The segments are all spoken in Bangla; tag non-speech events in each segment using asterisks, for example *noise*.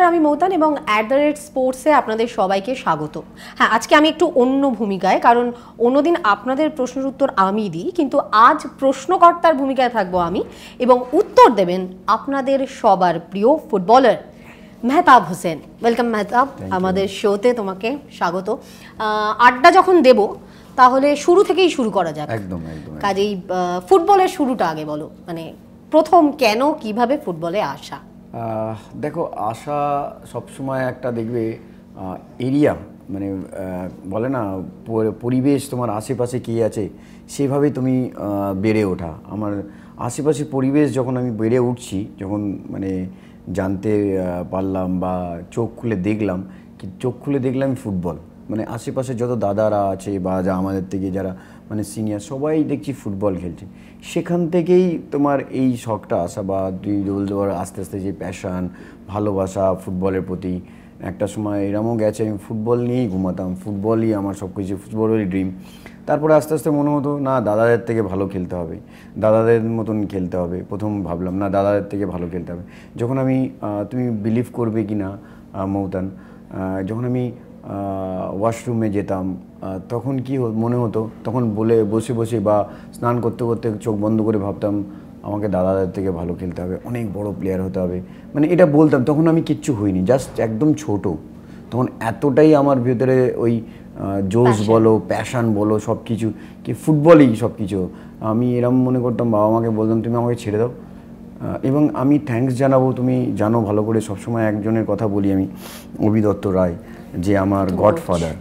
নমস্কার আমি মৌতান এবং অ্যাট দ্য রেট স্পোর্টসে আপনাদের সবাইকে স্বাগত হ্যাঁ আজকে আমি একটু অন্য ভূমিকায় কারণ অন্যদিন আপনাদের প্রশ্নের উত্তর আমি দিই কিন্তু আজ প্রশ্নকর্তার ভূমিকায় থাকবো আমি এবং উত্তর দেবেন আপনাদের সবার প্রিয় ফুটবলার মেহতাব হোসেন ওয়েলকাম মেহতাব আমাদের শোতে তোমাকে স্বাগত আড্ডা যখন দেব তাহলে শুরু থেকেই শুরু করা যাক একদম কাজেই ফুটবলের শুরুটা আগে বলো মানে প্রথম কেন কিভাবে ফুটবলে আসা দেখো আশা সবসময় একটা দেখবে এরিয়া মানে বলে না পরিবেশ তোমার আশেপাশে কী আছে সেভাবে তুমি বেড়ে ওঠা আমার আশেপাশে পরিবেশ যখন আমি বেড়ে উঠছি যখন মানে জানতে পারলাম বা চোখ খুলে দেখলাম কি চোখ খুলে দেখলাম ফুটবল মানে আশেপাশে যত দাদারা আছে বা যা আমাদের থেকে যারা মানে সিনিয়র সবাই দেখছি ফুটবল খেলছে সেখান থেকেই তোমার এই শখটা আসা বা তুই বলতে পারো আস্তে আস্তে যে প্যাশান ভালোবাসা ফুটবলের প্রতি একটা সময় এরমও গেছে আমি ফুটবল নিয়েই ঘুমাতাম ফুটবলই আমার সব কিছু ফুটবলেরই ড্রিম তারপরে আস্তে আস্তে মনে হতো না দাদাদের থেকে ভালো খেলতে হবে দাদাদের মতন খেলতে হবে প্রথম ভাবলাম না দাদাদের থেকে ভালো খেলতে হবে যখন আমি তুমি বিলিভ করবে কি না মৌতান যখন আমি ওয়াশরুমে যেতাম তখন কি মনে হতো তখন বলে বসে বসে বা স্নান করতে করতে চোখ বন্ধ করে ভাবতাম আমাকে দাদাদের থেকে ভালো খেলতে হবে অনেক বড় প্লেয়ার হতে হবে মানে এটা বলতাম তখন আমি কিচ্ছু হইনি জাস্ট একদম ছোট তখন এতটাই আমার ভেতরে ওই জোশ বলো প্যাশান বলো সব কিছু কি ফুটবলই সব কিছু আমি এরম মনে করতাম বাবা মাকে বলতাম তুমি আমাকে ছেড়ে দাও এবং আমি থ্যাংকস জানাবো তুমি জানো ভালো করে সবসময় একজনের কথা বলি আমি অভিদত্ত রায় যে আমার গডফাদার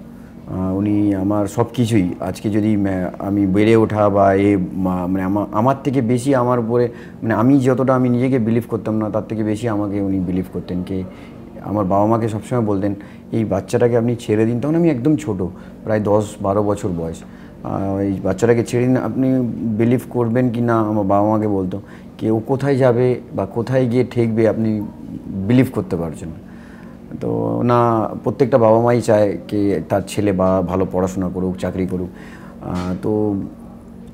উনি আমার সব কিছুই আজকে যদি আমি বেড়ে ওঠা বা এ মানে আমার থেকে বেশি আমার উপরে মানে আমি যতটা আমি নিজেকে বিলিভ করতাম না তার থেকে বেশি আমাকে উনি বিলিভ করতেন কে আমার বাবা মাকে সবসময় বলতেন এই বাচ্চাটাকে আপনি ছেড়ে দিন তখন আমি একদম ছোট প্রায় দশ বারো বছর বয়স এই বাচ্চাটাকে ছেড়ে দিন আপনি বিলিভ করবেন কি না আমার বাবা মাকে বলতো কেউ কোথায় যাবে বা কোথায় গিয়ে ঠেকবে আপনি বিলিভ করতে পারছেন তো না প্রত্যেকটা বাবা মাই চায় কে তার ছেলে বা ভালো পড়াশোনা করুক চাকরি করুক তো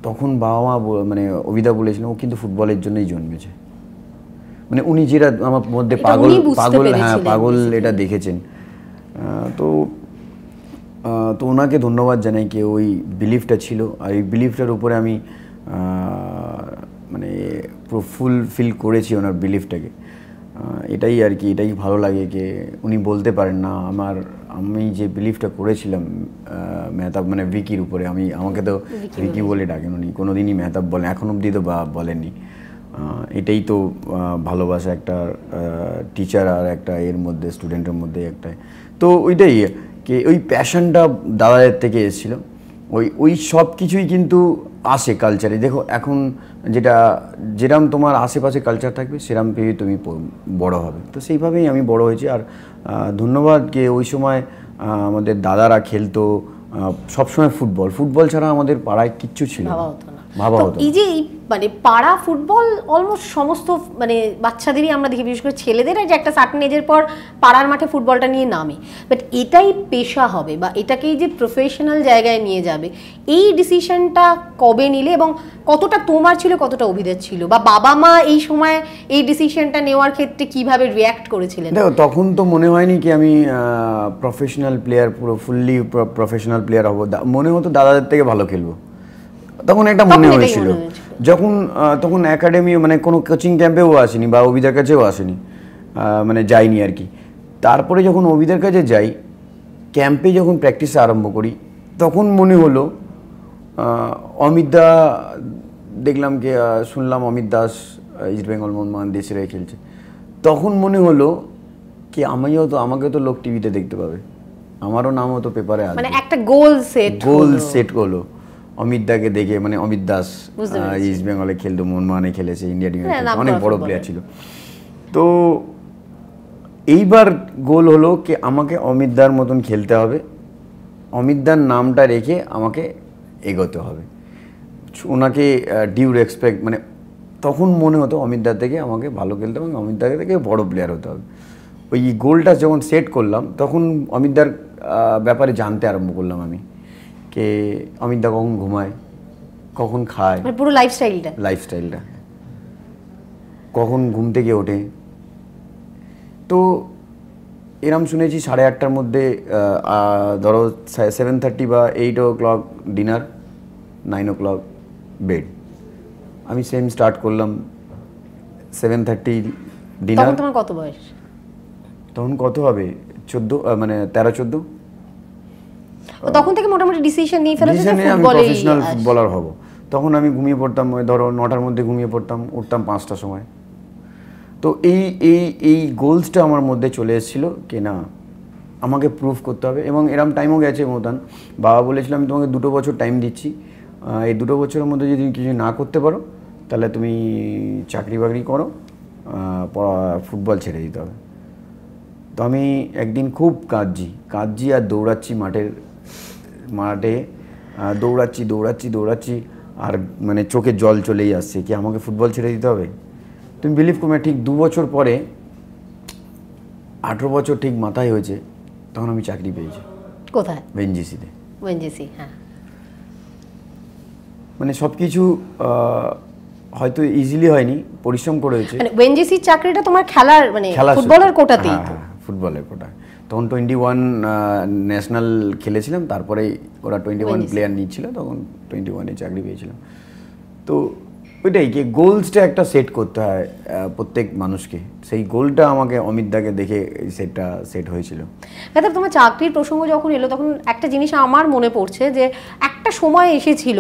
তখন বাবা মা মানে অভিদা বলেছিলেন ও কিন্তু ফুটবলের জন্যই জন্মেছে মানে উনি যেটা আমার মধ্যে পাগল পাগল হ্যাঁ পাগল এটা দেখেছেন তো তো ওনাকে ধন্যবাদ জানাই কি ওই বিলিফটা ছিল আর এই বিলিফটার উপরে আমি মানে পুরো ফুলফিল করেছি ওনার বিলিফটাকে এটাই আর কি এটাই ভালো লাগে যে উনি বলতে পারেন না আমার আমি যে বিলিফটা করেছিলাম মেহতাব মানে ভিকির উপরে আমি আমাকে তো ভিকি বলে ডাকেন উনি কোনো দিনই মেহতাব বলেন এখন অবধি তো বা বলেননি এটাই তো ভালোবাসা একটা টিচার আর একটা এর মধ্যে স্টুডেন্টের মধ্যে একটা তো ওইটাই কে ওই প্যাশনটা দাদাদের থেকে এসেছিলো ওই ওই সব কিছুই কিন্তু আসে কালচারে দেখো এখন যেটা যেরম তোমার আশেপাশে কালচার থাকবে সেরম পেয়ে তুমি বড় হবে তো সেইভাবেই আমি বড় হয়েছি আর ধন্যবাদ কে ওই সময় আমাদের দাদারা খেলতো সবসময় ফুটবল ফুটবল ছাড়া আমাদের পাড়ায় কিচ্ছু ছিল না এই যে মানে পাড়া ফুটবল অলমোস্ট সমস্ত মানে বাচ্চাদেরই আমরা দেখি বিশেষ করে ছেলেদের যে একটা সার্টেন এজের পর পাড়ার মাঠে ফুটবলটা নিয়ে নামে বাট এটাই পেশা হবে বা এটাকেই যে প্রফেশনাল জায়গায় নিয়ে যাবে এই ডিসিশনটা কবে নিলে এবং কতটা তোমার ছিল কতটা অভিদের ছিল বা বাবা মা এই সময় এই ডিসিশনটা নেওয়ার ক্ষেত্রে কিভাবে রিয়্যাক্ট করেছিলেন দেখো তখন তো মনে হয়নি কি আমি প্রফেশনাল প্লেয়ার পুরো ফুললি প্রফেশনাল প্লেয়ার হবো মনে হতো দাদাদের থেকে ভালো খেলবো তখন এটা মনে হয়েছিল যখন তখন একাডেমি মানে কোনো কোচিং ক্যাম্পেও আসেনি বা অভিদার কাছেও আসেনি মানে যাইনি আর কি তারপরে যখন অভিদার কাছে যাই ক্যাম্পে যখন প্র্যাকটিস আরম্ভ করি তখন মনে হলো অমিতদা দেখলাম কি শুনলাম অমিত দাস ইস্ট বেঙ্গল মোহনমান দেশের হয়ে খেলছে তখন মনে হলো কি আমিও তো আমাকে তো লোক টিভিতে দেখতে পাবে আমারও নাম হতো পেপারে মানে একটা গোল সেট গোল সেট হলো অমিত দাকে দেখে মানে অমিত দাস ইস্ট বেঙ্গলে খেলতো মোহনমানে খেলেছে ইন্ডিয়া টিমে অনেক বড় প্লেয়ার ছিল তো এইবার গোল হলো কি আমাকে অমিত দার মতন খেলতে হবে অমিত দার নামটা রেখে আমাকে এগোতে হবে ওনাকে ডিউ রেসপেক্ট মানে তখন মনে হতো অমিত দার থেকে আমাকে ভালো খেলতে হবে অমিত দাকে থেকে বড় প্লেয়ার হতে হবে ওই গোলটা যখন সেট করলাম তখন অমিত দার ব্যাপারে জানতে আরম্ভ করলাম আমি কে অমিত দা কখন ঘুমায় কখন খায় মানে পুরো লাইফস্টাইলটা লাইফস্টাইলটা কখন ঘুম থেকে ওঠে তো এরম শুনেছি সাড়ে আটটার মধ্যে ধরো সেভেন থার্টি বা eight o'clock dinner nine o'clock bed আমি সেম স্টার্ট করলাম সেভেন থার্টি ডিনার তোমার কত বয়স তখন কত হবে চোদ্দো মানে তেরো চোদ্দো তখন থেকে মোটামুটি ডিসিশন নিয়ে ফেলেছি প্রফেশনাল ফুটবলার হব তখন আমি ঘুমিয়ে পড়তাম ওই ধরো নটার মধ্যে ঘুমিয়ে পড়তাম উঠতাম পাঁচটার সময় তো এই এই এই গোলসটা আমার মধ্যে চলে এসেছিলো কি না আমাকে প্রুফ করতে হবে এবং এরম টাইমও গেছে মতান বাবা বলেছিল আমি তোমাকে দুটো বছর টাইম দিচ্ছি এই দুটো বছরের মধ্যে যদি কিছু না করতে পারো তাহলে তুমি চাকরি বাকরি করো ফুটবল ছেড়ে দিতে হবে তো আমি একদিন খুব কাঁদছি কাঁদছি আর দৌড়াচ্ছি মাঠের মাঠে দৌড়াচ্ছি দৌড়াচ্ছি দৌড়াচ্ছি আর মানে চোখে জল চলেই আসছে কি আমাকে ফুটবল ছেড়ে দিতে হবে তুমি বিলিভ করবে ঠিক দু বছর পরে আঠেরো বছর ঠিক মাথায় হয়েছে তখন আমি চাকরি পেয়েছি কোথায় ওএনজিসিতে ওএনজিসি হ্যাঁ মানে সব কিছু হয়তো ইজিলি হয়নি পরিশ্রম করে হয়েছে মানে ওএনজিসি চাকরিটা তোমার খেলার মানে ফুটবলের কোটাতেই হ্যাঁ, হ্যাঁ, ফুটবলের কোটায় তখন টোয়েন্টি ওয়ান ন্যাশনাল খেলেছিলাম তারপরেই ওরা টোয়েন্টি ওয়ান প্লেয়ার নিচ্ছিল তখন টোয়েন্টি ওয়ানে চাকরি পেয়েছিলাম তো ওইটাই কি গোলসটা একটা সেট করতে হয় প্রত্যেক মানুষকে সেই গোলটা আমাকে অমিত দাকে দেখে সেটটা সেট হয়েছিল কাতাব তোমার চাকরির প্রসঙ্গ যখন এলো তখন একটা জিনিস আমার মনে পড়ছে যে একটা সময় এসেছিল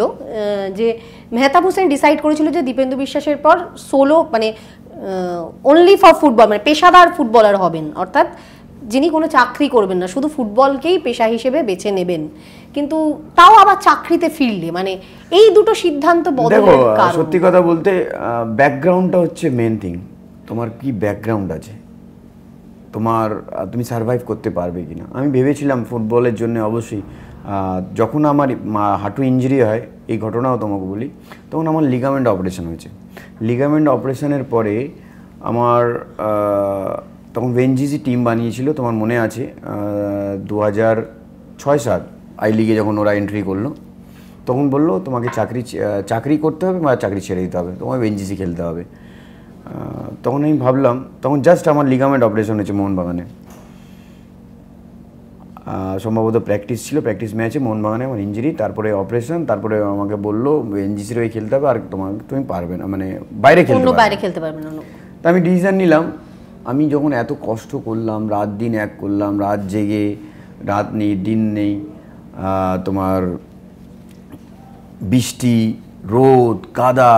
যে মেহতাব হোসেন ডিসাইড করেছিল যে দীপেন্দু বিশ্বাসের পর সোলো মানে অনলি ফর ফুটবল মানে পেশাদার ফুটবলার হবেন অর্থাৎ যিনি কোনো চাকরি করবেন না শুধু ফুটবলকেই পেশা হিসেবে বেছে নেবেন কিন্তু তাও আবার চাকরিতে ফিরলে মানে এই দুটো সিদ্ধান্ত সত্যি কথা বলতে ব্যাকগ্রাউন্ডটা হচ্ছে মেন থিং তোমার কি ব্যাকগ্রাউন্ড আছে তোমার তুমি সার্ভাইভ করতে পারবে কি না আমি ভেবেছিলাম ফুটবলের জন্য অবশ্যই যখন আমার হাঁটু ইঞ্জুরি হয় এই ঘটনাও তোমাকে বলি তখন আমার লিগামেন্ট অপারেশন হয়েছে লিগামেন্ট অপারেশনের পরে আমার তখন ভেনজিসি টিম বানিয়েছিল তোমার মনে আছে দু হাজার ছয় সাত আই লিগে যখন ওরা এন্ট্রি করলো তখন বললো তোমাকে চাকরি চাকরি করতে হবে বা চাকরি ছেড়ে দিতে হবে তোমাকে ভেনজিসি খেলতে হবে তখন আমি ভাবলাম তখন জাস্ট আমার লিগামেন্ট অপারেশন হয়েছে মোহনবাগানে সম্ভবত প্র্যাকটিস ছিল প্র্যাকটিস ম্যাচে মোহনবাগানে আমার ইঞ্জুরি তারপরে অপারেশন তারপরে আমাকে বললো এনজিসির হয়ে খেলতে হবে আর তোমাকে তুমি পারবে না মানে বাইরে খেলতে বাইরে খেলতে পারবে না আমি ডিসিশন নিলাম আমি যখন এত কষ্ট করলাম রাত দিন এক করলাম রাত জেগে রাত নেই দিন নেই তোমার বৃষ্টি রোদ কাদা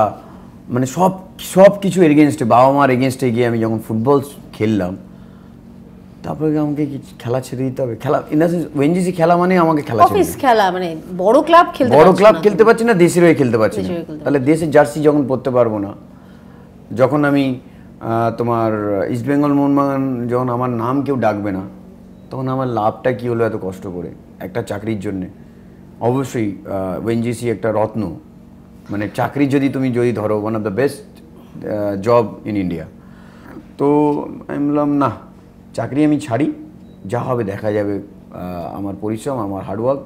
মানে সব সব কিছু এগেনস্টে বাবা মার এগেনস্টে গিয়ে আমি যখন ফুটবল খেললাম তারপরে আমাকে খেলা ছেড়ে দিতে হবে খেলা ইন দ্য সেন্স ওএনজিসি খেলা মানে আমাকে খেলা অফিস খেলা মানে বড় ক্লাব খেলতে বড় ক্লাব খেলতে পারছি না দেশের হয়ে খেলতে পারছি না তাহলে দেশের জার্সি যখন পড়তে পারবো না যখন আমি তোমার ইস্টবেঙ্গল মোহনবাগান যখন আমার নাম কেউ ডাকবে না তখন আমার লাভটা কী হলো এত কষ্ট করে একটা চাকরির জন্যে অবশ্যই ওএনজিসি একটা রত্ন মানে চাকরি যদি তুমি যদি ধরো one of the best job in India তো আমি বললাম না চাকরি আমি ছাড়ি যা হবে দেখা যাবে আমার পরিশ্রম আমার হার্ডওয়ার্ক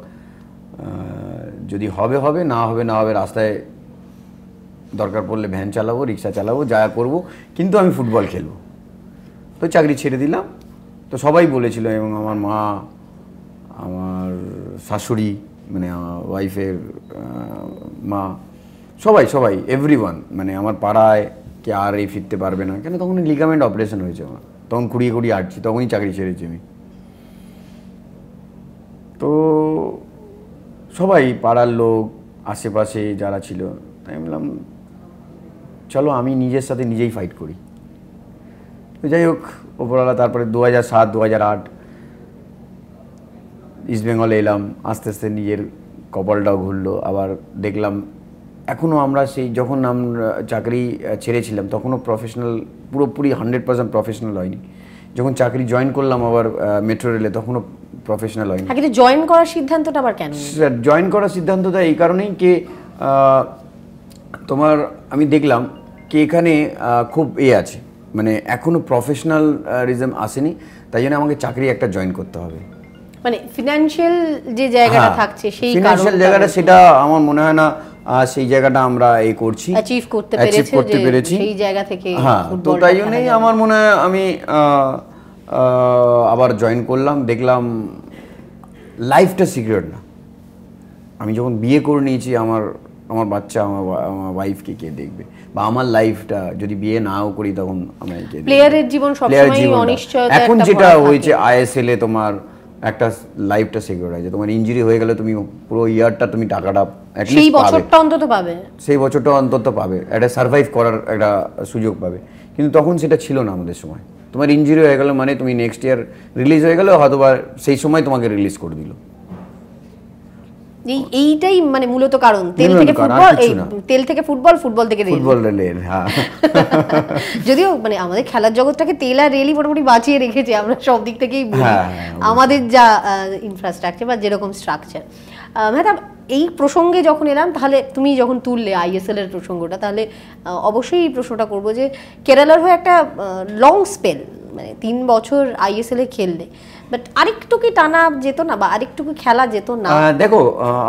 যদি হবে হবে না হবে না হবে রাস্তায় দরকার পড়লে ভ্যান চালাবো রিক্সা চালাবো যা করব কিন্তু আমি ফুটবল খেলবো তো চাকরি ছেড়ে দিলাম তো সবাই বলেছিল এবং আমার মা আমার শাশুড়ি মানে ওয়াইফের মা সবাই সবাই এভরিওয়ান মানে আমার পাড়ায় কে আর এই ফিরতে পারবে না কেন তখন লিগামেন্ট অপারেশন হয়েছে আমার তখন কুড়িয়ে কুড়িয়ে আটছি তখনই চাকরি ছেড়েছি আমি তো সবাই পাড়ার লোক আশেপাশে যারা ছিল তাই বললাম চলো আমি নিজের সাথে নিজেই ফাইট করি তো যাই হোক ওপরওয়ালা তারপরে দু হাজার সাত দু হাজার আট ইস্টবেঙ্গলে এলাম আস্তে আস্তে নিজের কপালটাও ঘুরলো আবার দেখলাম এখনও আমরা সেই যখন আমরা চাকরি ছেড়েছিলাম তখনও প্রফেশনাল পুরোপুরি হান্ড্রেড পার্সেন্ট প্রফেশনাল হয়নি যখন চাকরি জয়েন করলাম আবার মেট্রো রেলে তখনও প্রফেশনাল হয়নি হ্যাঁ, কিন্তু জয়েন করার সিদ্ধান্তটা আবার কেন জয়েন করার সিদ্ধান্তটা এই কারণেই কে তোমার আমি দেখলাম কি এখানে খুব এ আছে মানে এখনো প্রফেশনাল রিজম আসেনি তাই জন্য আমাকে চাকরি একটা জয়েন করতে হবে মানে ফিনান্সিয়াল যে জায়গাটা হ্যাঁ, থাকছে সেই ফিনান্সিয়াল জায়গাটা সেটা আমার মনে হয় না সেই জায়গাটা আমরা এই করছি অ্যাচিভ করতে পেরেছি করতে পেরেছি সেই জায়গা থেকে হ্যাঁ তো তাই জন্যই আমার মনে হয় আমি আবার জয়েন করলাম দেখলাম লাইফটা সিক্রেট না আমি যখন বিয়ে করে নিয়েছি আমার আমার বাচ্চা আমার আমার ওয়াইফকে কে দেখবে বা আমার লাইফটা যদি বিয়ে নাও করি তখন আমার কে প্লেয়ারের জীবন সবসময় অনিশ্চয়তা এখন যেটা হয়েছে আইএসএল এ তোমার একটা লাইফটা সিকিউর আছে তোমার ইনজুরি হয়ে গেলে তুমি পুরো ইয়ারটা তুমি টাকাটা সেই বছরটা অন্তত পাবে সেই বছরটা অন্তত পাবে একটা সার্ভাইভ করার একটা সুযোগ পাবে কিন্তু তখন সেটা ছিল না আমাদের সময় তোমার ইনজুরি হয়ে গেল মানে তুমি নেক্সট ইয়ার রিলিজ হয়ে গেলে হয়তো সেই সময় তোমাকে রিলিজ করে দিল যে এইটাই মানে মূলত কারণ তেল থেকে ফুটবল তেল থেকে ফুটবল ফুটবল থেকে রেল ফুটবল রেল হ্যাঁ *laughs* যদিও মানে আমাদের খেলার জগৎটাকে তেল আর রেলই মোটামুটি বাঁচিয়ে রেখেছে আমরা সব দিক থেকেই বলি হ্যাঁ, হ্যাঁ, আমাদের যা ইনফ্রাস্ট্রাকচার বা যেরকম স্ট্রাকচার ম্যাডাম এই প্রসঙ্গে যখন এলাম তাহলে তুমি যখন তুললে আইএসএল এর প্রসঙ্গটা তাহলে অবশ্যই এই প্রশ্নটা করবো যে কেরালার হয়ে একটা লং স্পেল মানে তিন বছর আইএসএল এ খেললে বাট আরেকটুকু টানা যেত না বা আরেকটুকু খেলা যেত না দেখো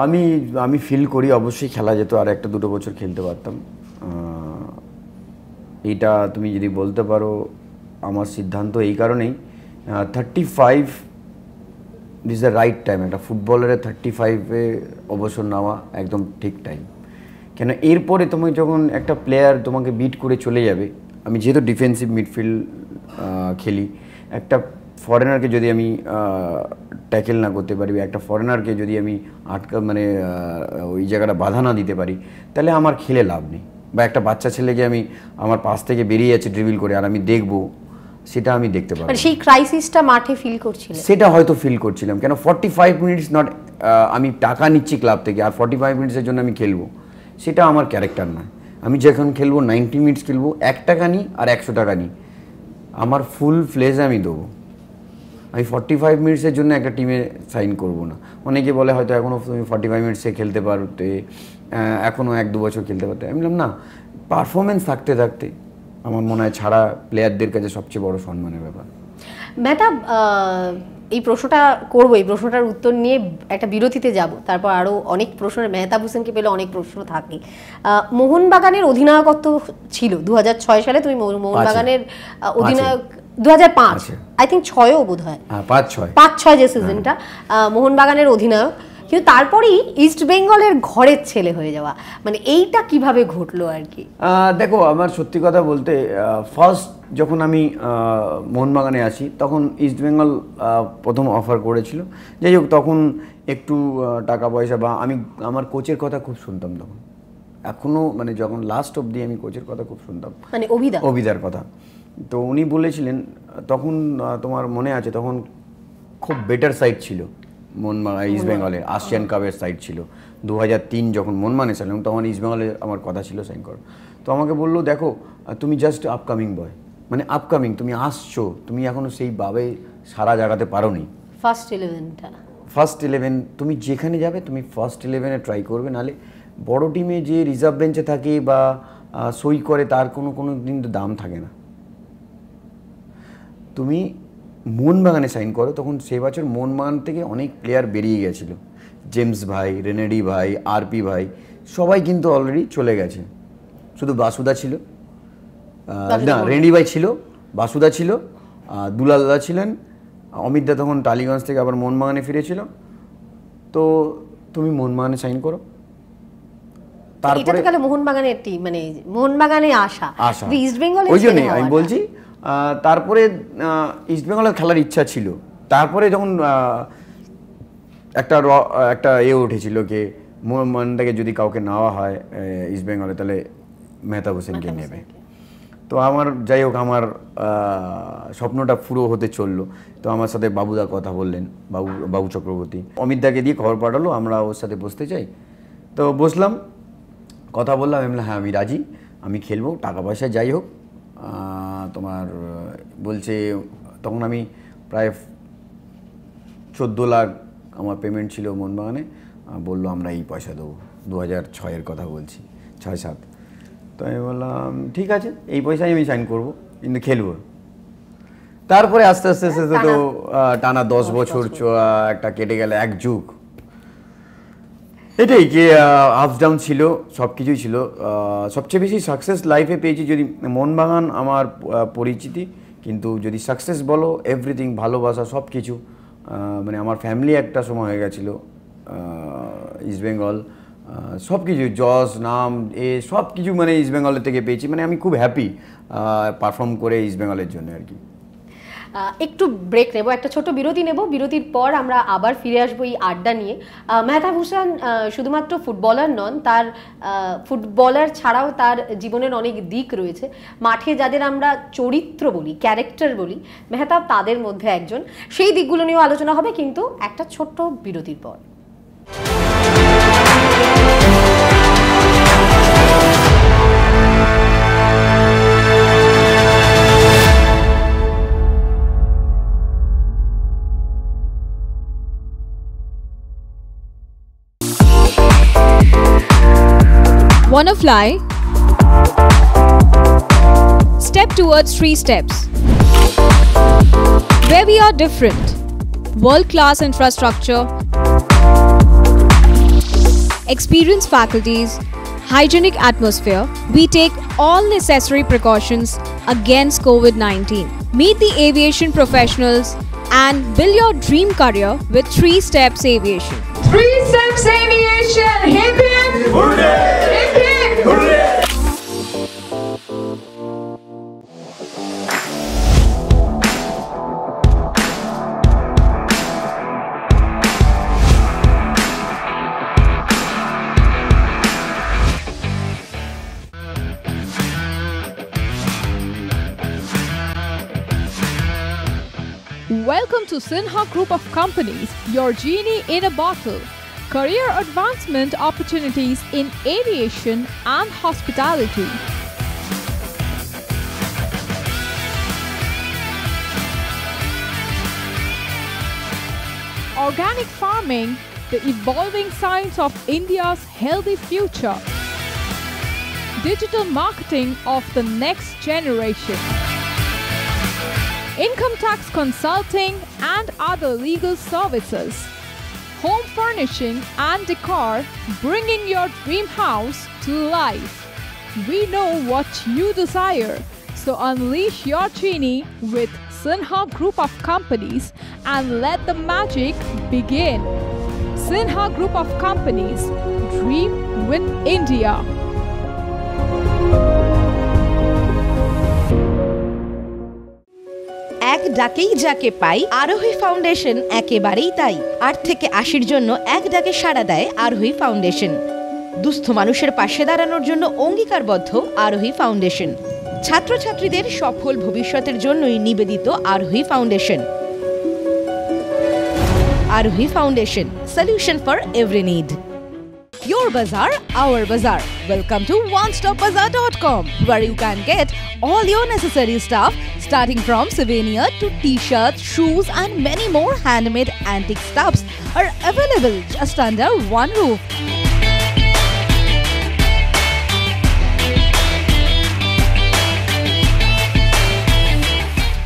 আমি আমি ফিল করি অবশ্যই খেলা যেত আর একটা দুটো বছর খেলতে পারতাম এটা তুমি যদি বলতে পারো আমার সিদ্ধান্ত এই কারণেই thirty five is the right time একটা ফুটবলারের থার্টি ফাইভে অবসর নেওয়া একদম ঠিক টাইম কেন এরপরে তুমি যখন একটা প্লেয়ার তোমাকে বিট করে চলে যাবে আমি যেহেতু ডিফেন্সিভ মিডফিল্ড খেলি একটা ফরেনারকে যদি আমি ট্যাকেল না করতে পারি একটা ফরেনারকে যদি আমি আটকা মানে ওই জায়গাটা বাধা না দিতে পারি তাহলে আমার খেলে লাভ নেই বা একটা বাচ্চা ছেলেকে আমি আমার পাশ থেকে বেরিয়ে যাচ্ছে ড্রিবিল করে আর আমি দেখবো সেটা আমি দেখতে পাবো মানে সেই ক্রাইসিসটা মাঠে ফিল করছি সেটা হয়তো ফিল করছিলাম কেন ফর্টি ফাইভ মিনিটস নট আমি টাকা নিচ্ছি ক্লাব থেকে আর ফর্টি ফাইভ মিনিটসের জন্য আমি খেলবো সেটা আমার ক্যারেক্টার নয় আমি যখন খেলবো নাইনটি মিনিটস খেলবো এক টাকা নিই আর একশো টাকা নিই আমার ফুল ফ্লেজ আমি দেবো আমি ফর্টি ফাইভ মিনিটসের জন্য একটা টিমে সাইন করব না অনেকে বলে হয়তো এখনও তুমি ফর্টি ফাইভ মিনিটসে খেলতে পারতে এখনও এক দু বছর খেলতে পারতে আমি বললাম না পারফরমেন্স থাকতে থাকতে আমার মনে হয় ছাড়া প্লেয়ারদের কাছে সবচেয়ে বড় সম্মানের ব্যাপার মেহতাব এই প্রশ্নটা করবো এই প্রশ্নটার উত্তর নিয়ে একটা বিরতিতে যাব তারপর আরও অনেক প্রশ্ন মেহতাব হোসেনকে পেলে অনেক প্রশ্ন থাকে মোহনবাগানের অধিনায়কত্ব ছিল দু সালে তুমি মোহনবাগানের অধিনায়ক দু হাজার পাঁচ আই থিঙ্ক ছয়ও বোধ হয় হ্যাঁ, পাঁচ ছয় পাঁচ ছয় যে সিজনটা হ্যাঁ। মোহনবাগানের অধিনায়ক কিন্তু তারপরেই ইস্ট বেঙ্গলের ঘরের ছেলে হয়ে যাওয়া মানে এইটা কিভাবে ঘটলো আর কি দেখো আমার সত্যি কথা বলতে ফার্স্ট যখন আমি মোহনবাগানে আসি তখন ইস্টবেঙ্গল প্রথম অফার করেছিল যাই হোক তখন একটু টাকা পয়সা বা আমি আমার কোচের কথা খুব শুনতাম তখন এখনও মানে যখন লাস্ট অব্দি আমি কোচের কথা খুব শুনতাম মানে অভিদা অভিদার কথা তো উনি বলেছিলেন তখন তোমার মনে আছে তখন খুব বেটার সাইড ছিল মনমা ইস্ট বেঙ্গলে আসিয়ান কাপের সাইড ছিল দু যখন মনমানে ছিলাম তখন ইস্ট বেঙ্গলে আমার কথা ছিল সাইন তো আমাকে বললো দেখো তুমি জাস্ট আপকামিং বয় মানে আপকামিং তুমি আসছো তুমি এখনও সেইভাবে সারা জায়গাতে পারো নি ফার্স্ট ইলেভেনটা ফার্স্ট ইলেভেন তুমি যেখানে যাবে তুমি ফার্স্ট ইলেভেনে ট্রাই করবে নাহলে বড় টিমে যে রিজার্ভ বেঞ্চে থাকে বা সই করে তার কোনো কোনো দিন দাম থাকে না তুমি মোহনবাগানে সাইন করো তখন সে বছর মোহনবাগান থেকে অনেক প্লেয়ার বেরিয়ে গেছিলো জেমস ভাই রেনেডি ভাই আরপি ভাই সবাই কিন্তু অলরেডি চলে গেছে শুধু বাসুদা ছিল না রেনেডি ভাই ছিল বাসুদা ছিল দুলাল দাদা ছিলেন অমিতদা তখন টালিগঞ্জ থেকে আবার মোহনবাগানে ফিরেছিল তো তুমি মোহনবাগানে সাইন করো তারপরে মোহনবাগানের টিম মানে মোহনবাগানে আসা ইস্ট বেঙ্গল ওই জন্যই আমি বলছি তারপরে ইস্টবেঙ্গলের খেলার ইচ্ছা ছিল তারপরে যখন একটা র একটা এ উঠেছিল কে থেকে যদি কাউকে নেওয়া হয় ইস্টবেঙ্গলে তাহলে মেহতাব হোসেনকে নেবে তো আমার যাই হোক আমার স্বপ্নটা পুরো হতে চললো তো আমার সাথে বাবুদা কথা বললেন বাবু বাবু চক্রবর্তী অমিতদাকে দিয়ে খবর পাঠালো আমরা ওর সাথে বসতে চাই তো বসলাম কথা বললাম আমি হ্যাঁ আমি রাজি আমি খেলবো টাকা পয়সা যাই হোক তোমার বলছে তখন আমি প্রায় চোদ্দো লাখ আমার পেমেন্ট ছিল মোহনবাগানে বললো আমরা এই পয়সা দেবো দু হাজার ছয়ের কথা বলছি ছয় সাত তো আমি বললাম ঠিক আছে এই পয়সাই আমি সাইন করব কিন্তু খেলবো তারপরে আস্তে আস্তে আস্তে তো টানা দশ বছর একটা কেটে গেল এক যুগ এটাই যে আপস ডাউন ছিল সব কিছুই ছিল সবচেয়ে বেশি সাকসেস লাইফে পেয়েছি যদি মনবাগান আমার পরিচিতি কিন্তু যদি সাকসেস বলো এভরিথিং ভালোবাসা সব কিছু মানে আমার ফ্যামিলি একটা সময় হয়ে ইস্ট ইস্টবেঙ্গল সব কিছু জস নাম এ সব কিছু মানে ইস্টবেঙ্গলের থেকে পেয়েছি মানে আমি খুব হ্যাপি পারফর্ম করে ইস্টবেঙ্গলের জন্য আর কি একটু ব্রেক নেব একটা ছোট বিরতি নেব বিরতির পর আমরা আবার ফিরে আসবো এই আড্ডা নিয়ে মেহতাব হুসান শুধুমাত্র ফুটবলার নন তার ফুটবলার ছাড়াও তার জীবনের অনেক দিক রয়েছে মাঠে যাদের আমরা চরিত্র বলি ক্যারেক্টার বলি মেহতাব তাদের মধ্যে একজন সেই দিকগুলো নিয়েও আলোচনা হবে কিন্তু একটা ছোট্ট বিরতির পর On a fly, step towards three steps. Where we are different, world-class infrastructure, experienced faculties, hygienic atmosphere, we take all necessary precautions against COVID-19. Meet the aviation professionals and build your dream career with 3 Steps Aviation. 3 Steps Aviation! Hip hip! Hooray! Welcome to Sinha Group of Companies, your genie in a bottle. Career advancement opportunities in aviation and hospitality. Organic farming, the evolving science of India's healthy future. Digital marketing of the next generation income tax consulting and other legal services, home furnishing and decor, bringing your dream house to life. We know what you desire, so unleash your genie with Sinha Group of Companies and let the magic begin. Sinha Group of Companies, dream with India. এক ডাকেই যাকে পাই আরোহী ফাউন্ডেশন একেবারেই তাই আট থেকে আশির জন্য এক ডাকে সাড়া দেয় আরোহী ফাউন্ডেশন দুস্থ মানুষের পাশে দাঁড়ানোর জন্য অঙ্গীকারবদ্ধ আরোহী ফাউন্ডেশন ছাত্রছাত্রীদের সফল ভবিষ্যতের জন্যই নিবেদিত Arohi foundation Arohi foundation solution for every need Your bazaar, our bazaar. Welcome to onestopbazaar.com where you can get all your necessary stuff starting from souvenir to t-shirts, shoes and many more handmade antique stuffs are available just under one roof.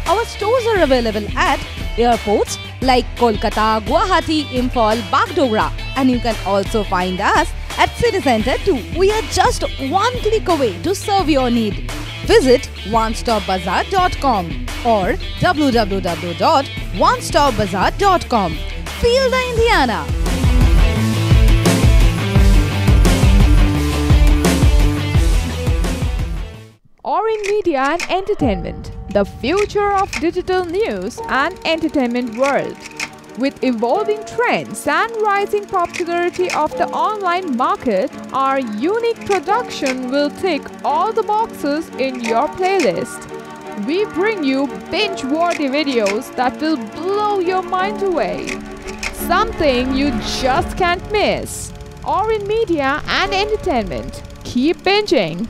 Our stores are available at airports like Kolkata, Guwahati, Imphal, Bagdogra and you can also find us at City Center too. We are just one click away to serve your need. Visit onestopbazaar.com or www.onestopbazaar.com. Feel the Indiana. Orange Media and Entertainment, the future of digital news and entertainment world. With evolving trends and rising popularity of the online market, our unique production will tick all the boxes in your playlist. We bring you binge-worthy videos that will blow your mind away. Something you just can't miss. Or in media and entertainment. Keep binging.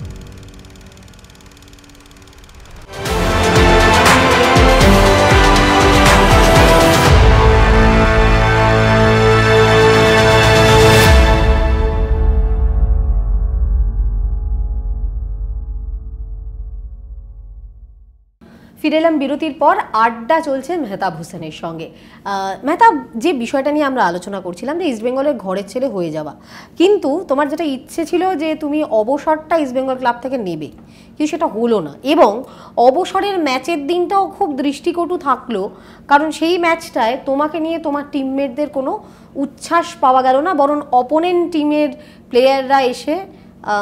ফিরে এলাম বিরতির পর আড্ডা চলছে মেহতাব হোসেনের সঙ্গে মেহতাব যে বিষয়টা নিয়ে আমরা আলোচনা করছিলাম যে ইস্টবেঙ্গলের ঘরের ছেলে হয়ে যাওয়া কিন্তু তোমার যেটা ইচ্ছে ছিল যে তুমি অবসরটা ইস্টবেঙ্গল ক্লাব থেকে নেবে কিন্তু সেটা হলো না এবং অবসরের ম্যাচের দিনটাও খুব দৃষ্টিকটু থাকলো কারণ সেই ম্যাচটায় তোমাকে নিয়ে তোমার টিমমেটদের কোনো উচ্ছ্বাস পাওয়া গেল না বরং অপোনেন্ট টিমের প্লেয়াররা এসে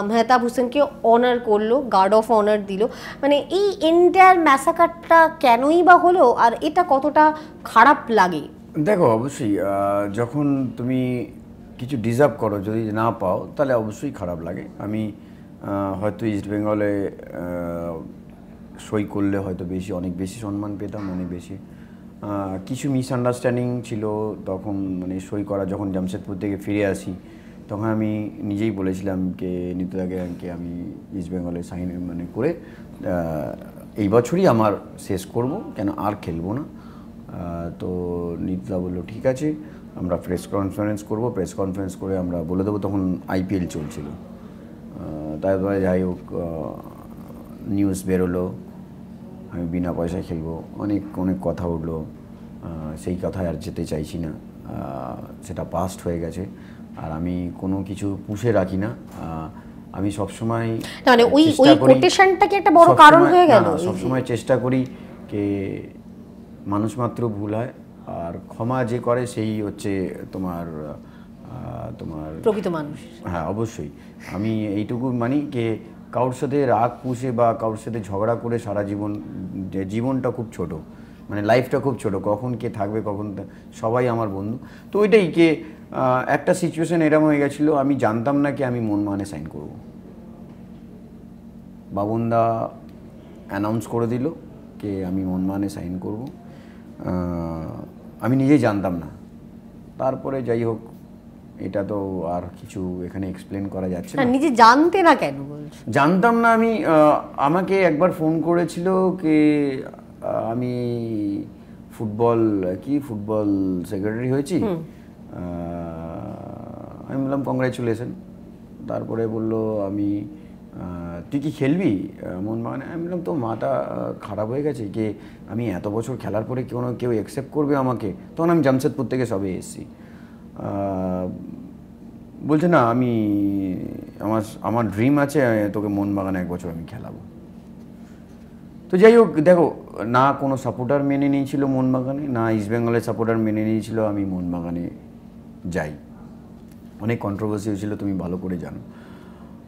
মেহতাব হোসেনকে অনার করলো গার্ড অফ অনার দিল মানে এই এন্টায়ার ম্যাসাকারটা কেনই বা হলো আর এটা কতটা খারাপ লাগে দেখো অবশ্যই যখন তুমি কিছু ডিজার্ভ করো যদি না পাও তাহলে অবশ্যই খারাপ লাগে আমি হয়তো ইস্ট বেঙ্গলে সই করলে হয়তো বেশি অনেক বেশি সম্মান পেতাম অনেক বেশি কিছু মিসআন্ডারস্ট্যান্ডিং ছিল তখন মানে সই করা যখন জামশেদপুর থেকে ফিরে আসি তখন আমি নিজেই বলেছিলাম যে নিত্যদাকে গ্যাংকে আমি ইস্ট বেঙ্গলে সাইন মানে করে এই বছরই আমার শেষ করব কেন আর খেলবো না তো নিত্যদা বললো ঠিক আছে আমরা প্রেস কনফারেন্স করব প্রেস কনফারেন্স করে আমরা বলে দেবো তখন আইপিএল চলছিল তারপরে যাই হোক নিউজ বেরোলো আমি বিনা পয়সায় খেলবো অনেক অনেক কথা উঠলো সেই কথায় আর যেতে চাইছি না সেটা পাস্ট হয়ে গেছে আর আমি কোনো কিছু পুষে রাখি না আমি সবসময় মানে ওই ওই একটা বড় কারণ হয়ে গেল সবসময় চেষ্টা করি যে মানুষ মাত্র ভুল হয় আর ক্ষমা যে করে সেই হচ্ছে তোমার তোমার প্রকৃত মানুষ হ্যাঁ অবশ্যই আমি এইটুকু মানি যে কারোর সাথে রাগ পুষে বা কারোর সাথে ঝগড়া করে সারা জীবন জীবনটা খুব ছোট মানে লাইফটা খুব ছোট কখন কে থাকবে কখন সবাই আমার বন্ধু তো ওইটাই কে একটা সিচুয়েশন এরম হয়ে গেছিল আমি জানতাম না কি আমি মন মানে সাইন করব বাবনদা অ্যানাউন্স করে দিল কে আমি মন মানে সাইন করব আমি নিজেই জানতাম না তারপরে যাই হোক এটা তো আর কিছু এখানে এক্সপ্লেন করা যাচ্ছে না নিজে জানতে না কেন জানতাম না আমি আমাকে একবার ফোন করেছিল কে আমি ফুটবল কি ফুটবল সেক্রেটারি হয়েছি আমি বললাম কংগ্রাচুলেশন তারপরে বলল আমি তুই কি খেলবি মানে আমি বললাম তো মাটা খারাপ হয়ে গেছে কে আমি এত বছর খেলার পরে কোনো কেউ অ্যাকসেপ্ট করবে আমাকে তখন আমি জামশেদপুর থেকে সবে এসেছি বলছে না আমি আমার আমার ড্রিম আছে তোকে বাগানে এক বছর আমি খেলাবো তো যাই হোক দেখো না কোনো সাপোর্টার মেনে নিয়েছিল বাগানে না ইস্টবেঙ্গলের সাপোর্টার মেনে নিয়েছিল আমি বাগানে যাই অনেক কন্ট্রোভার্সি হয়েছিল তুমি ভালো করে জানো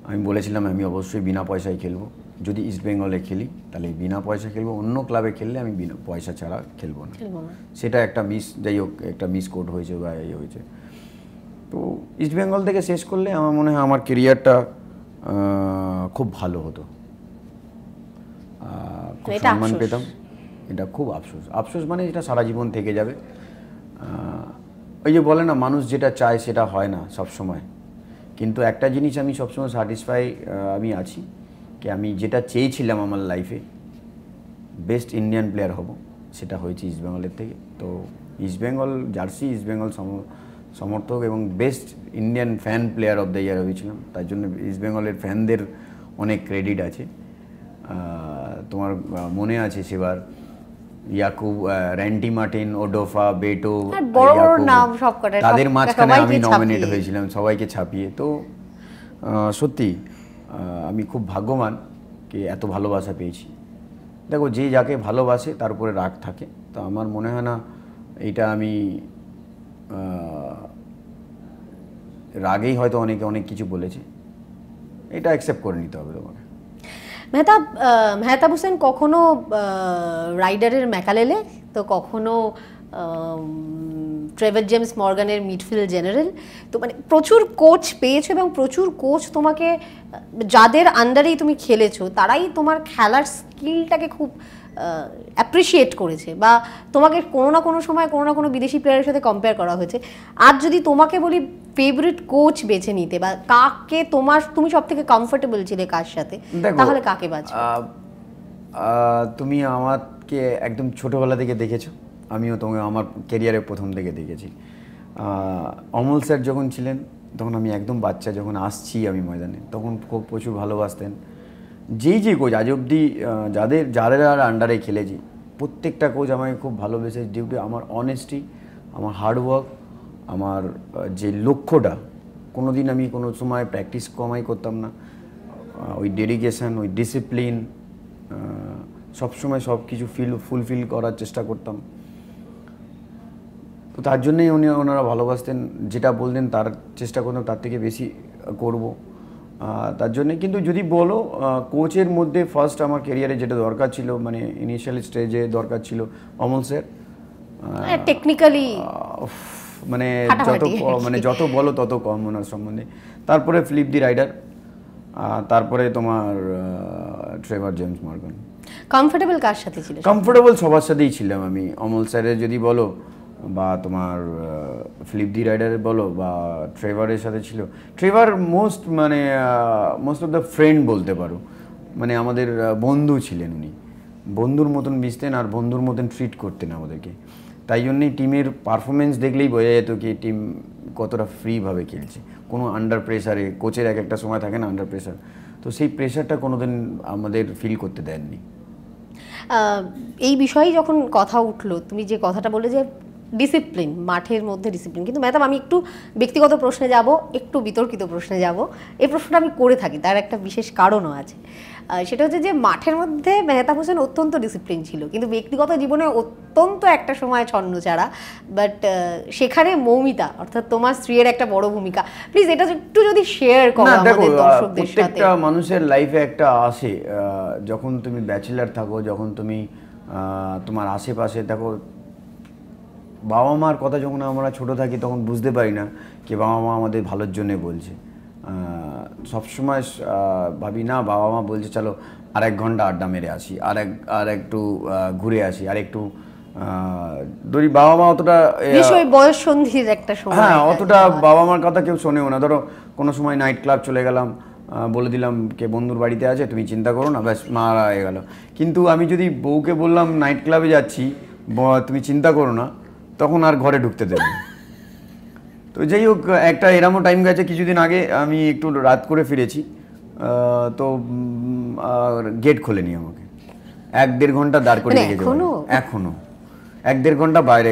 আমি বলেছিলাম আমি অবশ্যই বিনা পয়সায় খেলবো যদি ইস্ট বেঙ্গলে খেলি তাহলে বিনা পয়সা খেলবো অন্য ক্লাবে খেললে আমি বিনা পয়সা ছাড়া খেলবো না সেটা একটা মিস যাই হোক একটা মিস কোড হয়েছে বা এই হয়েছে তো ইস্ট বেঙ্গল থেকে শেষ করলে আমার মনে হয় আমার কেরিয়ারটা খুব ভালো হতো খুব সম্মান পেতাম এটা খুব আফসোস আফসোস মানে এটা সারা জীবন থেকে যাবে ওই যে বলে না মানুষ যেটা চায় সেটা হয় না সব সময় কিন্তু একটা জিনিস আমি সবসময় স্যাটিসফাই আমি আছি কি আমি যেটা চেয়েছিলাম আমার লাইফে বেস্ট ইন্ডিয়ান প্লেয়ার হব সেটা হয়েছে ইস্টবেঙ্গলের থেকে তো ইস্টবেঙ্গল জার্সি ইস্টবেঙ্গল সমর্থক এবং best Indian fan player of the year হয়েছিলাম তার জন্য ইস্টবেঙ্গলের ফ্যানদের অনেক ক্রেডিট আছে তোমার মনে আছে সেবার Yakubu Randy Martin Odafa Beto নাম সবকটা তাদের মাঝখানে আমি নমিনেট হয়েছিলাম সবাইকে ছাপিয়ে তো সত্যি আমি খুব ভাগ্যবান কি এত ভালোবাসা পেয়েছি দেখো যে যাকে ভালোবাসে তার উপরে রাগ থাকে তো আমার মনে হয় না এটা আমি রাগেই হয়তো অনেকে অনেক কিছু বলেছে এটা অ্যাকসেপ্ট করে নিতে হবে তোমাকে মেহতাব মেহতাব হোসেন কখনো রাইডারের ম্যাকালেলে তো কখনো ট্রেভেল জেমস মর্গানের মিডফিল্ড জেনারেল তো মানে প্রচুর কোচ পেয়েছো এবং প্রচুর কোচ তোমাকে যাদের আন্ডারেই তুমি খেলেছো তারাই তোমার খেলার স্কিলটাকে খুব অ্যাপ্রিসিয়েট করেছে বা তোমাকে কোনো না কোনো সময় কোনো না কোনো বিদেশি প্লেয়ারের সাথে কম্পেয়ার করা হয়েছে আর যদি তোমাকে বলি ফেভারিট কোচ বেছে নিতে বা কাকে তোমার তুমি সব থেকে কমফোর্টেবল ছিলে কার সাথে তাহলে কাকে বাজ তুমি আমাকে একদম ছোটোবেলা থেকে দেখেছো আমিও তোমাকে আমার ক্যারিয়ারে প্রথম থেকে দেখেছি অমল স্যার যখন ছিলেন তখন আমি একদম বাচ্চা যখন আসছি আমি ময়দানে তখন খুব প্রচুর ভালোবাসতেন যেই যে কোচ আজ অবধি যাদের যারা যারা আন্ডারে খেলেছি প্রত্যেকটা কোচ আমাকে খুব ভালোবেসে ডিউ টু আমার অনেস্টি আমার হার্ডওয়ার্ক আমার যে লক্ষ্যটা কোনো দিন আমি কোনো সময় প্র্যাকটিস কমাই করতাম না ওই ডেডিকেশান ওই ডিসিপ্লিন সবসময় সব কিছু ফিল ফুলফিল করার চেষ্টা করতাম তো তার জন্যেই উনি ওনারা ভালোবাসতেন যেটা বলতেন তার চেষ্টা করতাম তার থেকে বেশি করবো তার জন্য কিন্তু যদি বলো কোচের মধ্যে ফার্স্ট আমার কেরিয়ারে যেটা দরকার ছিল মানে ইনিশিয়াল স্টেজে দরকার ছিল অমল স্যার টেকনিক্যালি মানে যত মানে যত বলো তত কম ওনার সম্বন্ধে তারপরে ফ্লিপ দি রাইডার তারপরে তোমার ট্রেভার জেমস মার্গন কমফোর্টেবল কার সাথে ছিল কমফোর্টেবল সবার সাথেই ছিলাম আমি অমল স্যারের যদি বলো বা তোমার ফ্লিপ দি রাইডারে বলো বা ট্রেভারের সাথে ছিল ট্রেভার মোস্ট মানে মোস্ট অফ দ্য ফ্রেন্ড বলতে পারো মানে আমাদের বন্ধু ছিলেন উনি বন্ধুর মতন মিশতেন আর বন্ধুর মতন ট্রিট করতেন আমাদেরকে তাই জন্যেই টিমের পারফরমেন্স দেখলেই বোঝা যেত কি টিম কতটা ফ্রিভাবে খেলছে কোনো আন্ডার প্রেশারে কোচের এক একটা সময় থাকে না আন্ডার প্রেশার তো সেই প্রেশারটা কোনোদিন আমাদের ফিল করতে দেননি এই বিষয়ে যখন কথা উঠলো তুমি যে কথাটা বলে যে ডিসিপ্লিন মাঠের মধ্যে ডিসিপ্লিন কিন্তু ম্যাডাম আমি একটু ব্যক্তিগত প্রশ্নে যাব একটু বিতর্কিত প্রশ্নে যাব এই প্রশ্নটা আমি করে থাকি তার একটা বিশেষ কারণও আছে সেটা হচ্ছে যে মাঠের মধ্যে মেহতাব হোসেন অত্যন্ত ডিসিপ্লিন ছিল কিন্তু ব্যক্তিগত জীবনে অত্যন্ত একটা সময় ছন্ন ছাড়া বাট সেখানে মৌমিতা অর্থাৎ তোমার স্ত্রীর একটা বড় ভূমিকা প্লিজ এটা একটু যদি শেয়ার করো আমাদের দর্শকদের সাথে মানুষের লাইফে একটা আসে যখন তুমি ব্যাচেলার থাকো যখন তুমি তোমার আশেপাশে দেখো বাবা মার কথা যখন আমরা ছোট থাকি তখন বুঝতে পারি না কি বাবা মা আমাদের ভালোর জন্যে বলছে সবসময় ভাবি না বাবা মা বলছে চলো আর এক ঘন্টা আড্ডা মেরে আসি আর এক আর একটু ঘুরে আসি আর একটু ধরি বাবা মা অতটা বয়স সন্ধির একটা সময় হ্যাঁ অতটা বাবা মার কথা কেউ শোনেও না ধরো কোনো সময় নাইট ক্লাব চলে গেলাম বলে দিলাম কে বন্ধুর বাড়িতে আছে তুমি চিন্তা করো না ব্যাস মারা হয়ে গেল কিন্তু আমি যদি বউকে বললাম নাইট ক্লাবে যাচ্ছি তুমি চিন্তা করো না তখন আর ঘরে ঢুকতে দেবে তো যাই হোক একটা এরমও টাইম গেছে কিছুদিন আগে আমি একটু রাত করে ফিরেছি তো গেট খোলেনি আমাকে এক দেড় ঘন্টা দাঁড় করে মানে রেখে এখনো এখনো এক দেড় ঘন্টা বাইরে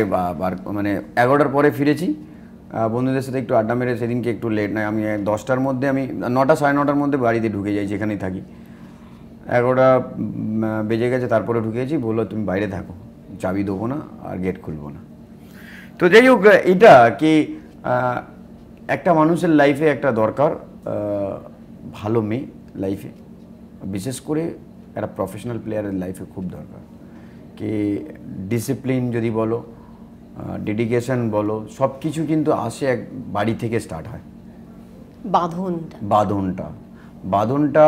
মানে এগারোটার পরে ফিরেছি বন্ধুদের সাথে একটু আড্ডা মেরে সেদিনকে একটু লেট নাই আমি দশটার মধ্যে আমি নটা সাড়ে নটার মধ্যে বাড়িতে ঢুকে যাই যেখানেই থাকি এগারোটা বেজে গেছে তারপরে ঢুকেছি বললো তুমি বাইরে থাকো চাবি দেবো না আর গেট খুলবো না তো যাই হোক এটা কি একটা মানুষের লাইফে একটা দরকার ভালো মেয়ে লাইফে বিশেষ করে একটা প্রফেশনাল প্লেয়ারের লাইফে খুব দরকার কি ডিসিপ্লিন যদি বলো ডেডিকেশন বলো সব কিছু কিন্তু আসে এক বাড়ি থেকে স্টার্ট হয় বাঁধনটা বাঁধনটা বাঁধনটা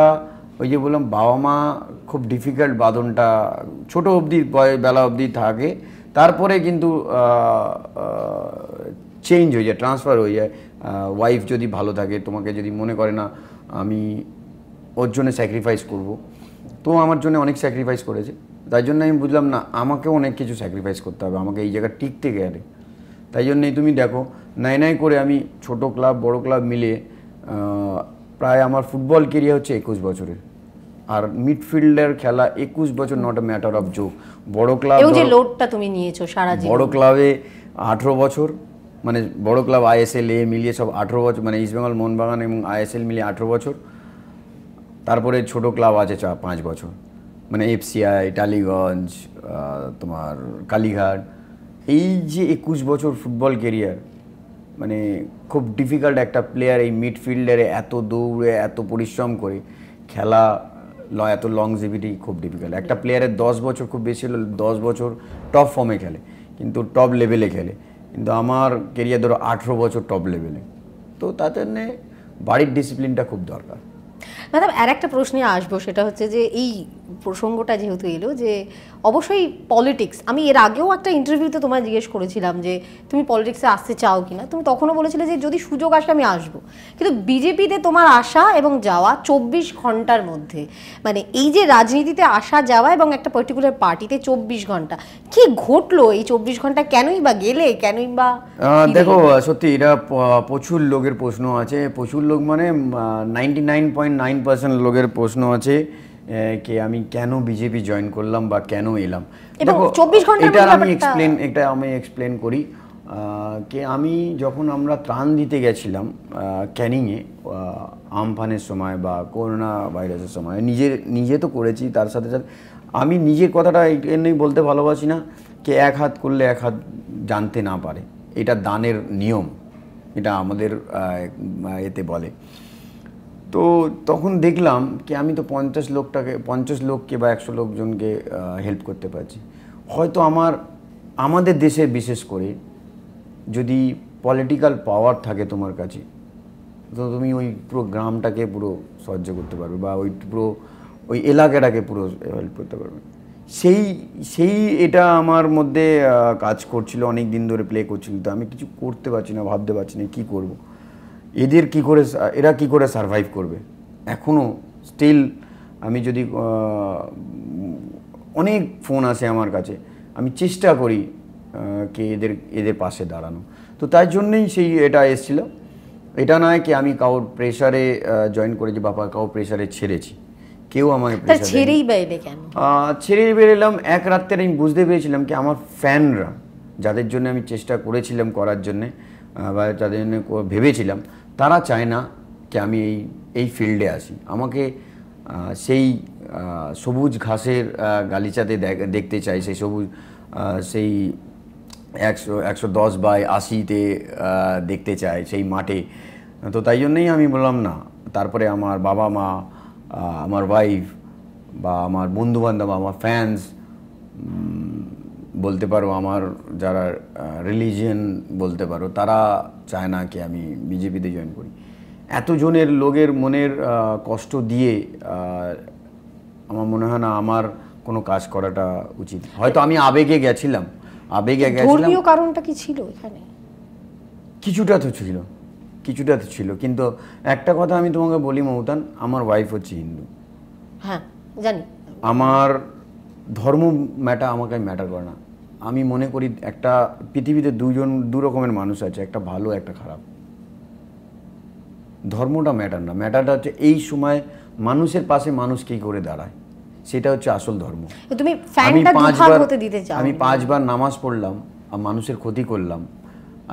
ওই যে বললাম বাবা মা খুব ডিফিকাল্ট বাঁধনটা ছোটো অবধি বেলা অবধি থাকে তারপরে কিন্তু চেঞ্জ হয়ে যায় ট্রান্সফার হয়ে যায় ওয়াইফ যদি ভালো থাকে তোমাকে যদি মনে করে না আমি ওর জন্য স্যাক্রিফাইস করব তো আমার জন্য অনেক স্যাক্রিফাইস করেছে তাই জন্য আমি বুঝলাম না আমাকেও অনেক কিছু স্যাক্রিফাইস করতে হবে আমাকে এই জায়গা টিকতে গেলে তাই জন্যই তুমি দেখো নাই নাই করে আমি ছোট ক্লাব বড় ক্লাব মিলে প্রায় আমার ফুটবল কেরিয়ার হচ্ছে একুশ বছরের আর মিডফিল্ডের খেলা একুশ বছর not a matter of joke বড় ক্লাব যে লোডটা তুমি নিয়েছো সারা বড়ো বড় ক্লাবে আঠেরো বছর মানে বড় ক্লাব আইএসএল এ মিলিয়ে সব আঠেরো বছর মানে ইস্টবেঙ্গল মোহনবাগান এবং আইএসএল মিলিয়ে আঠেরো বছর তারপরে ছোট ক্লাব আছে চা পাঁচ বছর মানে এফসিআই টালিগঞ্জ তোমার কালীঘাট এই যে একুশ বছর ফুটবল কেরিয়ার মানে খুব ডিফিকাল্ট একটা প্লেয়ার এই মিডফিল্ডারে এত দৌড়ে এত পরিশ্রম করে খেলা এত লংজিভিটি খুব ডিফিকাল্ট একটা প্লেয়ারের দশ বছর খুব বেশি হলে দশ বছর টপ ফর্মে খেলে কিন্তু টপ লেভেলে খেলে কিন্তু আমার কেরিয়ার ধরো আঠেরো বছর টপ লেভেলে তো তাদের বাড়ির ডিসিপ্লিনটা খুব দরকার ম্যাডাম আর একটা প্রশ্নে আসবো সেটা হচ্ছে যে এই প্রসঙ্গটা যেহেতু এলো যে অবশ্যই পলিটিক্স আমি এর আগেও একটা ইন্টারভিউতে তোমায় জিজ্ঞেস করেছিলাম যে তুমি পলিটিক্সে আসতে চাও কি না তুমি তখনও বলেছিলে যে যদি সুযোগ আসে আমি আসবো কিন্তু বিজেপিতে তোমার আসা এবং যাওয়া চব্বিশ ঘন্টার মধ্যে মানে এই যে রাজনীতিতে আসা যাওয়া এবং একটা পার্টিকুলার পার্টিতে চব্বিশ ঘন্টা কি ঘটলো এই চব্বিশ ঘন্টা কেনই বা গেলে কেনই বা দেখো সত্যি এটা প্রচুর লোকের প্রশ্ন আছে প্রচুর লোক মানে ninety nine point nine percent লোকের প্রশ্ন আছে কে আমি কেন বিজেপি জয়েন করলাম বা কেন এলাম এটা আমি এক্সপ্লেন এটা আমি এক্সপ্লেন করি কে আমি যখন আমরা ত্রাণ দিতে গেছিলাম ক্যানিংয়ে আমফানের সময় বা করোনা ভাইরাসের সময় নিজের নিজে তো করেছি তার সাথে সাথে আমি নিজের কথাটা এমনি বলতে ভালোবাসি না কে এক হাত করলে এক হাত জানতে না পারে এটা দানের নিয়ম এটা আমাদের এতে বলে তো তখন দেখলাম কি আমি তো পঞ্চাশ লোকটাকে পঞ্চাশ লোককে বা একশো লোকজনকে হেল্প করতে পারছি হয়তো আমার আমাদের দেশে বিশেষ করে যদি পলিটিক্যাল পাওয়ার থাকে তোমার কাছে তো তুমি ওই পুরো গ্রামটাকে পুরো সাহায্য করতে পারবে বা ওই পুরো ওই এলাকাটাকে পুরো হেল্প করতে পারবে সেই সেই এটা আমার মধ্যে কাজ করছিল অনেক দিন ধরে প্লে করছিল তো আমি কিছু করতে পারছি না ভাবতে পারছি না কী করবো এদের কি করে এরা কি করে সারভাইভ করবে এখনও স্টিল আমি যদি অনেক ফোন আছে আমার কাছে আমি চেষ্টা করি কে এদের এদের পাশে দাঁড়ানো তো তার জন্যেই সেই এটা এসেছিলো এটা নয় কি আমি কাউর প্রেশারে জয়েন করেছি বাবা কাউ প্রেশারে ছেড়েছি কেউ আমাকে ছেড়েই বাইরে কেন ছেড়েই বেরেলাম এক রাত্রে আমি বুঝতে পেরেছিলাম কি আমার ফ্যানরা যাদের জন্য আমি চেষ্টা করেছিলাম করার জন্যে বা যাদের জন্য ভেবেছিলাম তারা চায় না যে আমি এই এই ফিল্ডে আসি আমাকে সেই সবুজ ঘাসের গালিচাতে দেখতে চাই সেই সবুজ সেই একশো একশো দশ বাই আশিতে দেখতে চাই সেই মাঠে তো তাই জন্যেই আমি বললাম না তারপরে আমার বাবা মা আমার ওয়াইফ বা আমার বন্ধুবান্ধব আমার ফ্যান্স বলতে পারো আমার যারা রিলিজিয়ান বলতে পারো তারা চায় না কি আমি বিজেপিতে জয়েন করি এতজনের লোকের মনের কষ্ট দিয়ে আমার মনে হয় না আমার কোনো কাজ করাটা উচিত হয়তো আমি আবেগে গেছিলাম আবেগে গেছিলাম কারণটা কি ছিল এখানে কিছুটা তো ছিল কিছুটা তো ছিল কিন্তু একটা কথা আমি তোমাকে বলি মমতান আমার ওয়াইফ হচ্ছে হিন্দু হ্যাঁ জানি আমার ধর্ম ম্যাটার আমাকে ম্যাটার করে না আমি মনে করি একটা পৃথিবীতে দুজন দু রকমের মানুষ আছে একটা ভালো একটা খারাপ ধর্মটা ম্যাটার না ম্যাটারটা হচ্ছে এই সময় মানুষের পাশে মানুষ কী করে দাঁড়ায় সেটা হচ্ছে আসল ধর্ম তুমি আমি পাঁচবার আমি পাঁচবার নামাজ পড়লাম আর মানুষের ক্ষতি করলাম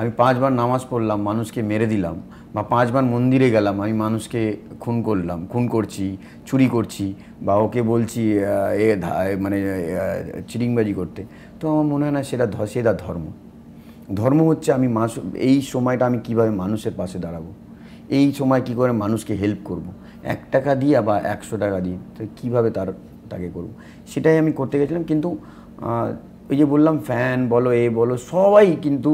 আমি পাঁচবার নামাজ পড়লাম মানুষকে মেরে দিলাম বা পাঁচবার মন্দিরে গেলাম আমি মানুষকে খুন করলাম খুন করছি চুরি করছি বা ওকে বলছি এ মানে চিটিংবাজি করতে তো আমার মনে হয় না সেটা সেটা ধর্ম ধর্ম হচ্ছে আমি মানুষ এই সময়টা আমি কিভাবে মানুষের পাশে দাঁড়াবো এই সময় কি করে মানুষকে হেল্প করব। এক টাকা দিয়ে বা একশো টাকা দিয়ে তো কীভাবে তার তাকে করবো সেটাই আমি করতে গেছিলাম কিন্তু ওই যে বললাম ফ্যান বলো এ বলো সবাই কিন্তু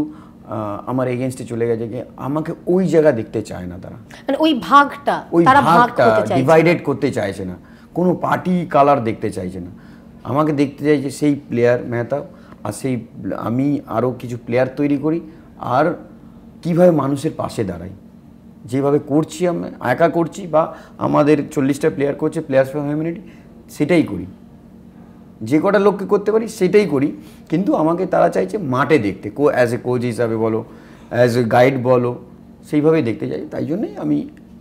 আমার এগেনস্টে চলে গেছে যে আমাকে ওই জায়গা দেখতে চায় না তারা মানে ওই ভাগটা ওই ভাগটা ডিভাইডেড করতে চাইছে না কোনো পার্টি কালার দেখতে চাইছে না আমাকে দেখতে চাইছে সেই প্লেয়ার মেহতা আর সেই আমি আরও কিছু প্লেয়ার তৈরি করি আর কিভাবে মানুষের পাশে দাঁড়াই যেভাবে করছি আমি একা করছি বা আমাদের চল্লিশটা প্লেয়ার করছে প্লেয়ার্স ফর হিউম্যানিটি সেটাই করি যে কটা লোককে করতে পারি সেটাই করি কিন্তু আমাকে তারা চাইছে মাঠে দেখতে কো অ্যাজ এ কোচ হিসাবে বলো অ্যাজ এ গাইড বলো সেইভাবেই দেখতে চাই তাই জন্যই আমি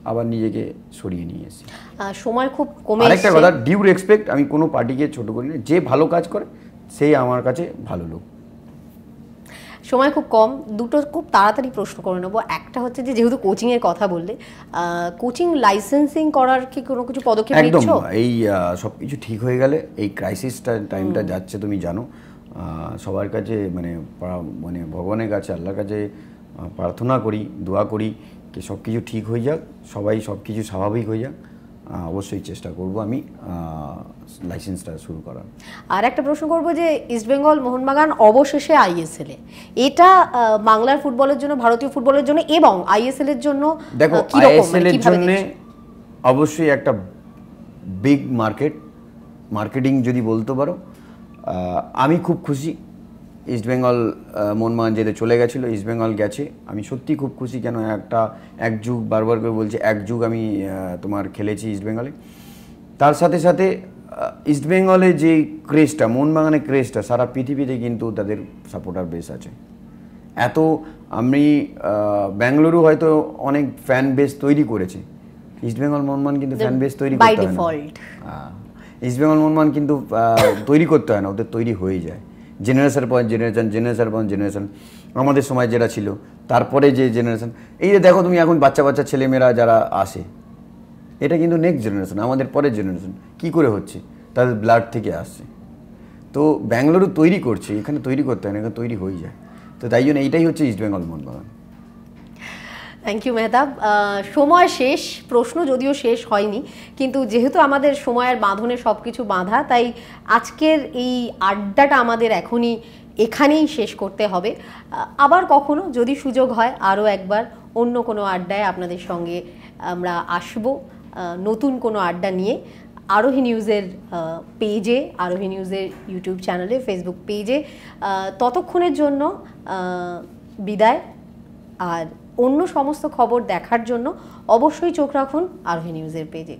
আবার নিজেকে সরিয়ে নিয়ে এসেছি সময় খুব কমে একটা কথা ডিউ রেসপেক্ট আমি কোনো পার্টিকে ছোট করি না যে ভালো কাজ করে সেই আমার কাছে ভালো লোক সময় খুব কম দুটো খুব তাড়াতাড়ি প্রশ্ন করে নেবো একটা হচ্ছে যে যেহেতু কোচিংয়ের কথা বললে কোচিং লাইসেন্সিং করার কি কোনো কিছু পদক্ষেপ একদম এই সব কিছু ঠিক হয়ে গেলে এই ক্রাইসিসটা টাইমটা যাচ্ছে তুমি জানো সবার কাছে মানে মানে ভগবানের কাছে আল্লাহর কাছে প্রার্থনা করি দোয়া করি কি সব কিছু ঠিক হয়ে যাক সবাই সব কিছু স্বাভাবিক হয়ে যাক অবশ্যই চেষ্টা করব আমি লাইসেন্সটা শুরু করার আর একটা প্রশ্ন করব যে ইস্টবেঙ্গল মোহনবাগান অবশেষে আইএসএল এ এটা বাংলার ফুটবলের জন্য ভারতীয় ফুটবলের জন্য এবং আইএসএল এর জন্য দেখো আইএসএল এর মানে জন্য অবশ্যই একটা বিগ মার্কেট মার্কেটিং যদি বলতে পারো আমি খুব খুশি ইস্টবেঙ্গল মোহনবাগান যেতে চলে গেছিলো ইস্টবেঙ্গল গেছে আমি সত্যি খুব খুশি কেন একটা এক যুগ বারবার করে বলছি এক যুগ আমি তোমার খেলেছি ইস্টবেঙ্গলে তার সাথে সাথে ইস্টবেঙ্গলে যে ক্রেজটা মনবাগানের ক্রেজটা সারা পৃথিবীতে কিন্তু তাদের সাপোর্টার বেস আছে এত আমি ব্যাঙ্গালুরু হয়তো অনেক ফ্যান বেস তৈরি করেছে ইস্টবেঙ্গল মনমান কিন্তু ফ্যান বেস তৈরি করতে হয় ইস্টবেঙ্গল মনমান কিন্তু তৈরি করতে হয় না ওদের তৈরি হয়ে যায় জেনারেশন পর জেনারেশন জেনারেশন পর জেনারেশন আমাদের সময় যেটা ছিল তারপরে যে জেনারেশন এই যে দেখো তুমি এখন বাচ্চা বাচ্চা ছেলেমেয়েরা যারা আসে এটা কিন্তু নেক্সট জেনারেশন আমাদের পরের জেনারেশন কি করে হচ্ছে তাদের ব্লাড থেকে আসছে তো ব্যাঙ্গালুরু তৈরি করছে এখানে তৈরি করতে হয় না এখানে তৈরি হয়ে যায় তো তাই জন্য এইটাই হচ্ছে east Bengal Mohun Bagan thank you Mehtab সময় শেষ প্রশ্ন যদিও শেষ হয়নি কিন্তু যেহেতু আমাদের সময়ের বাঁধনে সব কিছু বাঁধা তাই আজকের এই আড্ডাটা আমাদের এখনই এখানেই শেষ করতে হবে আবার কখনো যদি সুযোগ হয় আরও একবার অন্য কোনো আড্ডায় আপনাদের সঙ্গে আমরা আসব নতুন কোনো আড্ডা নিয়ে আরোহী নিউজের পেজে আরোহী নিউজের ইউটিউব চ্যানেলে ফেসবুক পেজে ততক্ষণের জন্য বিদায় আর অন্য সমস্ত খবর দেখার জন্য অবশ্যই চোখ রাখুন আরোহী নিউজের পেজে